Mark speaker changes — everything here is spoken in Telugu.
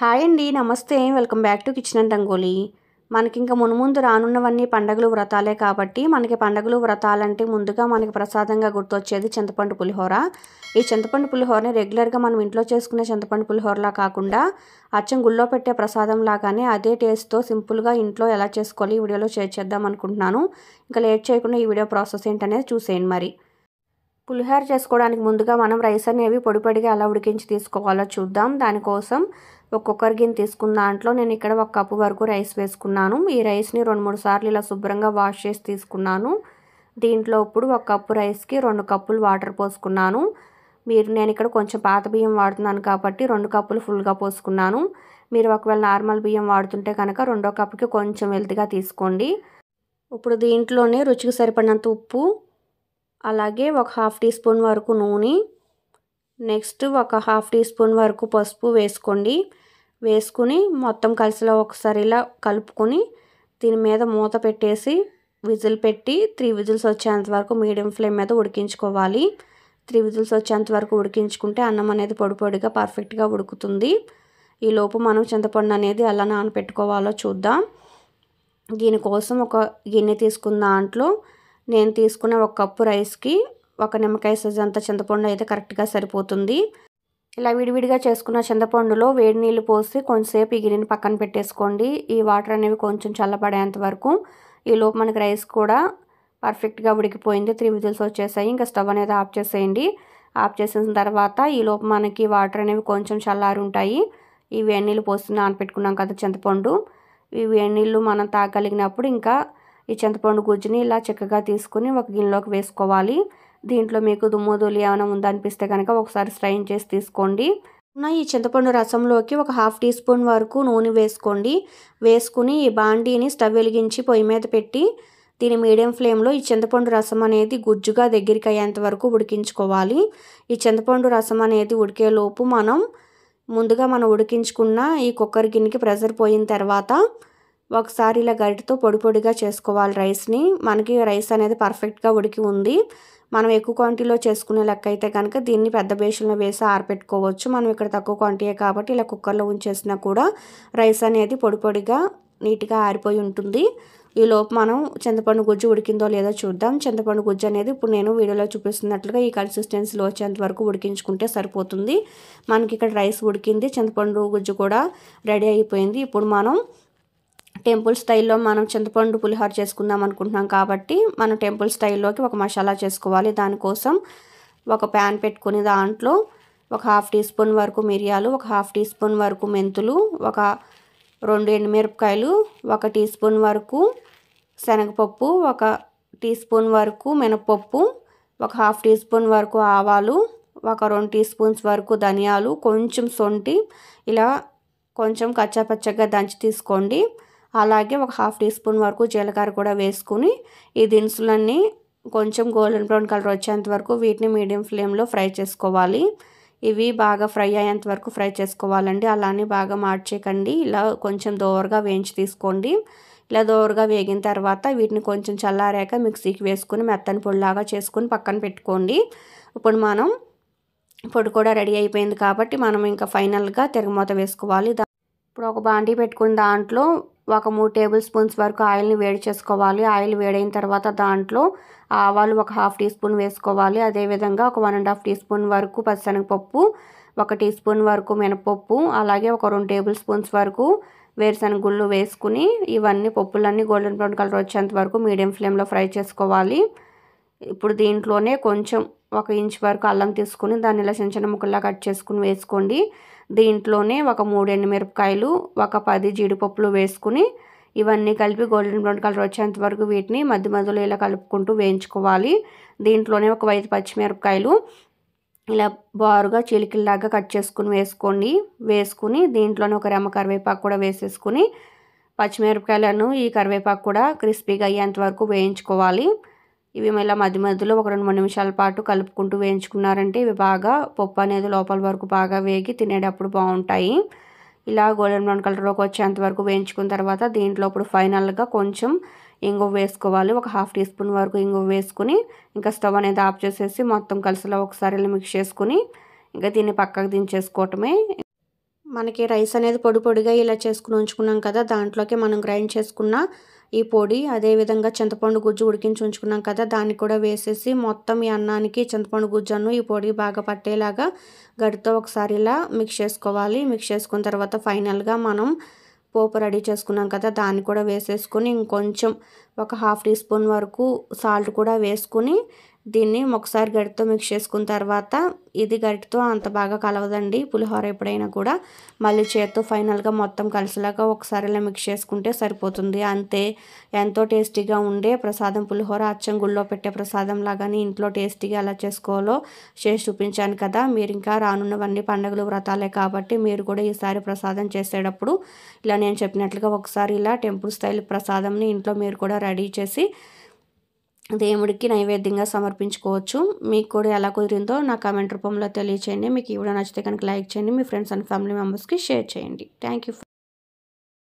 Speaker 1: హాయ్ అండి నమస్తే welcome back to kitchen and Rangoli మనకి ఇంకా మునుముందు రానున్నవన్నీ పండగలు వ్రతాలే కాబట్టి మనకి పండగలు వ్రతాలంటే ముందుగా మనకి ప్రసాదంగా గుర్తొచ్చేది చింతపండు పులిహోర ఈ చింతపండు పులిహోరని రెగ్యులర్గా మనం ఇంట్లో చేసుకునే చింతపండు పులిహోరలా కాకుండా అచ్చం గుళ్ళో పెట్టే ప్రసాదం లాగానే అదే టేస్ట్తో సింపుల్గా ఇంట్లో ఎలా చేసుకోవాలి ఈ వీడియోలో షేర్ చేద్దాం అనుకుంటున్నాను ఇంకా లేట్ చేయకుండా ఈ వీడియో ప్రాసెస్ ఏంటనేది చూసేయండి మరి పులిహోర చేసుకోవడానికి ముందుగా మనం రైస్ అనేవి పొడి పొడిగా ఎలా ఉడికించి తీసుకోవాలో చూద్దాం దానికోసం ఒక్కొక్కరి గిన్నె తీసుకున్న దాంట్లో నేను ఇక్కడ ఒక కప్పు వరకు రైస్ వేసుకున్నాను ఈ రైస్ని రెండు మూడు సార్లు ఇలా శుభ్రంగా వాష్ చేసి తీసుకున్నాను దీంట్లో ఇప్పుడు ఒక కప్పు రైస్కి రెండు కప్పులు వాటర్ పోసుకున్నాను మీరు నేను ఇక్కడ కొంచెం పాత బియ్యం వాడుతున్నాను కాబట్టి రెండు కప్పులు ఫుల్గా పోసుకున్నాను మీరు ఒకవేళ నార్మల్ బియ్యం వాడుతుంటే కనుక రెండో కప్పుకి కొంచెం వెల్తిగా తీసుకోండి ఇప్పుడు దీంట్లోనే రుచికి సరిపడినంత ఉప్పు అలాగే ఒక హాఫ్ టీ స్పూన్ వరకు నూనె నెక్స్ట్ ఒక హాఫ్ టీ స్పూన్ వరకు పసుపు వేసుకోండి వేసుకుని మొత్తం కలిసిలో ఒకసారి ఇలా కలుపుకొని దీని మీద మూత పెట్టేసి విజిల్ పెట్టి త్రీ విజిల్స్ వచ్చేంత వరకు మీడియం ఫ్లేమ్ మీద ఉడికించుకోవాలి త్రీ విజిల్స్ వచ్చేంత వరకు ఉడికించుకుంటే అన్నం అనేది పొడి పొడిగా పర్ఫెక్ట్గా ఉడుకుతుంది ఈ లోపు మనం చింతపండు అనేది ఎలా నానపెట్టుకోవాలో చూద్దాం దీనికోసం ఒక గిన్నె తీసుకున్న దాంట్లో నేను తీసుకున్న ఒక కప్పు రైస్కి ఒక నిమ్మకాయ సైజ్ అంత చింతపండు అయితే కరెక్ట్గా సరిపోతుంది ఇలా విడివిడిగా చేసుకున్న చింతపండులో వేడి నీళ్ళు పోసి కొంచెంసేపు ఈ గిన్నెని పక్కన పెట్టేసుకోండి ఈ వాటర్ అనేవి కొంచెం చల్లబడేంత వరకు ఈలోపు మనకి రైస్ కూడా పర్ఫెక్ట్గా ఉడికిపోయింది త్రీ విజిల్స్ వచ్చేసాయి ఇంకా స్టవ్ అనేది ఆఫ్ చేసేయండి ఆఫ్ చేసిన తర్వాత ఈలోపు మనకి వాటర్ అనేవి కొంచెం చల్లారి ఉంటాయి ఈ వేడి నీళ్ళు పోసి నానపెట్టుకున్నాం కదా చింతపండు ఈ వేడి నీళ్ళు మనం తాగలిగినప్పుడు ఇంకా ఈ చింతపండు గుజ్జుని ఇలా చక్కగా తీసుకుని ఒక గిన్నెలోకి వేసుకోవాలి దీంట్లో మీకు దుమ్ము ఏమైనా ఉందా అనిపిస్తే కనుక ఒకసారి స్ట్రైన్ చేసి తీసుకోండి ఉన్న ఈ చింతపండు రసంలోకి ఒక హాఫ్ టీ స్పూన్ వరకు నూనె వేసుకోండి వేసుకుని ఈ బాండీని స్టవ్ వెలిగించి పొయ్యి మీద పెట్టి దీని మీడియం ఫ్లేమ్లో ఈ చింతపండు రసం అనేది గుజ్జుగా దగ్గరికి అయ్యేంత వరకు ఉడికించుకోవాలి ఈ చింతపండు రసం అనేది ఉడికేలోపు మనం ముందుగా మనం ఉడికించుకున్న ఈ కుక్కర్ గిన్నెకి ప్రెషర్ పోయిన తర్వాత ఒకసారి ఇలా గరిటతో పొడి పొడిగా చేసుకోవాలి రైస్ని మనకి రైస్ అనేది పర్ఫెక్ట్గా ఉడికి ఉంది మనం ఎక్కువ క్వాంటిటీలో చేసుకునే లెక్క అయితే కనుక దీన్ని పెద్ద బేషన్లో వేసి ఆరపెట్టుకోవచ్చు మనం ఇక్కడ తక్కువ క్వాంటిటీ కాబట్టి ఇలా కుక్కర్లో ఉంచేసినా కూడా రైస్ అనేది పొడి పొడిగా నీట్గా ఆరిపోయి ఉంటుంది ఈ లోపు మనం చింతపండు గుజ్జు ఉడికిందో లేదో చూద్దాం చింతపండు గుజ్జు అనేది ఇప్పుడు నేను వీడియోలో చూపిస్తున్నట్లుగా ఈ కన్సిస్టెన్సీలో వచ్చేంత వరకు ఉడికించుకుంటే సరిపోతుంది మనకి ఇక్కడ రైస్ ఉడికింది చింతపండు గుజ్జు కూడా రెడీ అయిపోయింది ఇప్పుడు మనం టెంపుల్ స్టైల్లో మనం చింతపండు పులిహోర చేసుకుందాం అనుకుంటున్నాం కాబట్టి మనం టెంపుల్ స్టైల్లోకి ఒక మసాలా చేసుకోవాలి దానికోసం ఒక ప్యాన్ పెట్టుకుని దాంట్లో ఒక హాఫ్ టీ స్పూన్ వరకు మిరియాలు ఒక హాఫ్ టీ స్పూన్ వరకు మెంతులు ఒక రెండు ఎండుమిరపకాయలు ఒక టీ స్పూన్ వరకు శనగపప్పు ఒక టీ స్పూన్ వరకు మినపప్పు ఒక హాఫ్ టీ స్పూన్ వరకు ఆవాలు ఒక రెండు టీ స్పూన్స్ వరకు ధనియాలు కొంచెం సొంటి ఇలా కొంచెం కచ్చాపచ్చగా దంచి తీసుకోండి అలాగే ఒక హాఫ్ టీ స్పూన్ వరకు జీలకర్ర కూడా వేసుకుని ఈ దినుసులన్నీ కొంచెం గోల్డెన్ బ్రౌన్ కలర్ వచ్చేంత వరకు వీటిని మీడియం ఫ్లేమ్లో ఫ్రై చేసుకోవాలి ఇవి బాగా ఫ్రై అయ్యేంత వరకు ఫ్రై చేసుకోవాలండి అలానే బాగా మార్చేయకండి ఇలా కొంచెం దోరగా వేయించి తీసుకోండి ఇలా దోరగా వేగిన తర్వాత వీటిని కొంచెం చల్లారాక మిక్సీకి వేసుకుని మెత్తని పొడిలాగా చేసుకుని పక్కన పెట్టుకోండి ఇప్పుడు మనం పొడి కూడా రెడీ అయిపోయింది కాబట్టి మనం ఇంకా ఫైనల్గా తిరగమూత వేసుకోవాలి ఇప్పుడు ఒక బాండీ పెట్టుకుని దాంట్లో ఒక మూడు టేబుల్ స్పూన్స్ వరకు ఆయిల్ని వేడి చేసుకోవాలి ఆయిల్ వేడైన తర్వాత దాంట్లో ఆవాలు ఒక హాఫ్ టీ స్పూన్ వేసుకోవాలి అదేవిధంగా ఒక one and half teaspoon వరకు పచ్చనగపప్పు ఒక టీ స్పూన్ వరకు మినపప్పు అలాగే ఒక రెండు టేబుల్ స్పూన్స్ వరకు వేరుశనగ గుళ్ళు వేసుకుని ఇవన్నీ పప్పులన్నీ గోల్డెన్ బ్రౌన్ కలర్ వచ్చేంత వరకు మీడియం ఫ్లేమ్లో ఫ్రై చేసుకోవాలి ఇప్పుడు దీంట్లోనే కొంచెం ఒక ఇంచ్ వరకు అల్లం తీసుకుని దాన్ని ఇలా చిన్న చిన్న ముక్కల్లా కట్ చేసుకుని వేసుకోండి దీంట్లోనే ఒక మూడు ఎండుమిరపకాయలు ఒక పది జీడిపప్పులు వేసుకుని ఇవన్నీ కలిపి గోల్డెన్ బ్రౌన్ కలర్ వచ్చేంత వరకు వీటిని మధ్య మధ్యలో ఇలా కలుపుకుంటూ వేయించుకోవాలి దీంట్లోనే ఒక ఐదు పచ్చిమిరపకాయలు ఇలా బారుగా చిలికిల్లాగా కట్ చేసుకుని వేసుకోండి వేసుకుని దీంట్లోనే ఒక రెమ్మ కరివేపాకు కూడా వేసేసుకుని పచ్చిమిరపకాయలను ఈ కరివేపాకు కూడా క్రిస్పీగా అయ్యేంత వరకు వేయించుకోవాలి ఇవి మళ్ళీ మధ్య మధ్యలో ఒక రెండు మూడు నిమిషాల పాటు కలుపుకుంటూ వేయించుకున్నారంటే ఇవి బాగా పప్పు అనేది లోపల వరకు బాగా వేగి తినేటప్పుడు బాగుంటాయి ఇలా గోల్డెన్ బ్రౌన్ కలర్లోకి వచ్చేంత వరకు వేయించుకున్న తర్వాత దీంట్లో ఇప్పుడు ఫైనల్గా కొంచెం ఇంగువ వేసుకోవాలి ఒక హాఫ్ టీ స్పూన్ వరకు ఇంగువ వేసుకుని ఇంకా స్టవ్ అనేది ఆఫ్ చేసేసి మొత్తం కలిసిలో ఒకసారి ఇలా మిక్స్ చేసుకుని ఇంకా దీన్ని పక్కకు దించేసుకోవటమే మనకి రైస్ అనేది పొడి పొడిగా ఇలా చేసుకుని ఉంచుకున్నాం కదా దాంట్లోకి మనం గ్రైండ్ చేసుకున్న ఈ పొడి అదేవిధంగా చింతపండు గుజ్జు ఉడికించి ఉంచుకున్నాం కదా దాన్ని కూడా వేసేసి మొత్తం ఈ అన్నానికి చింతపండు గుజ్జును ఈ పొడి బాగా పట్టేలాగా గడితో ఒకసారి ఇలా మిక్స్ చేసుకోవాలి మిక్స్ చేసుకున్న తర్వాత ఫైనల్గా మనం పోపు రెడీ చేసుకున్నాం కదా దాన్ని కూడా వేసేసుకుని ఇంకొంచెం ఒక హాఫ్ టీ స్పూన్ వరకు సాల్ట్ కూడా వేసుకుని దీన్ని ఒకసారి గడితో మిక్స్ చేసుకున్న తర్వాత ఇది గడితో అంత బాగా కలవదండి పులిహోర ఎప్పుడైనా కూడా మళ్ళీ చేత్తో ఫైనల్గా మొత్తం కలిసిలాగా ఒకసారి ఇలా మిక్స్ చేసుకుంటే సరిపోతుంది అంతే ఎంతో టేస్టీగా ఉండే ప్రసాదం పులిహోర అచ్చం గుళ్ళో పెట్టే ప్రసాదం లాగానే ఇంట్లో టేస్టీగా ఎలా చేసుకోవాలో చేసి చూపించాను కదా మీరు ఇంకా రానున్నవన్నీ పండుగలు వ్రతాలే కాబట్టి మీరు కూడా ఈసారి ప్రసాదం చేసేటప్పుడు ఇలా నేను చెప్పినట్లుగా ఒకసారి ఇలా టెంపుల్ స్టైల్ ప్రసాదంని ఇంట్లో మీరు కూడా రెడీ చేసి దేవుడికి నైవేద్యంగా సమర్పించుకోవచ్చు మీకు కూడా ఎలా కుదిరిందో నా కామెంట్ రూపంలో తెలియచేయండి మీకు ఇవ్వడం నచ్చితే కనుక లైక్ చేయండి మీ ఫ్రెండ్స్ అండ్ ఫ్యామిలీ మెంబర్స్కి షేర్ చేయండి థ్యాంక్ యూ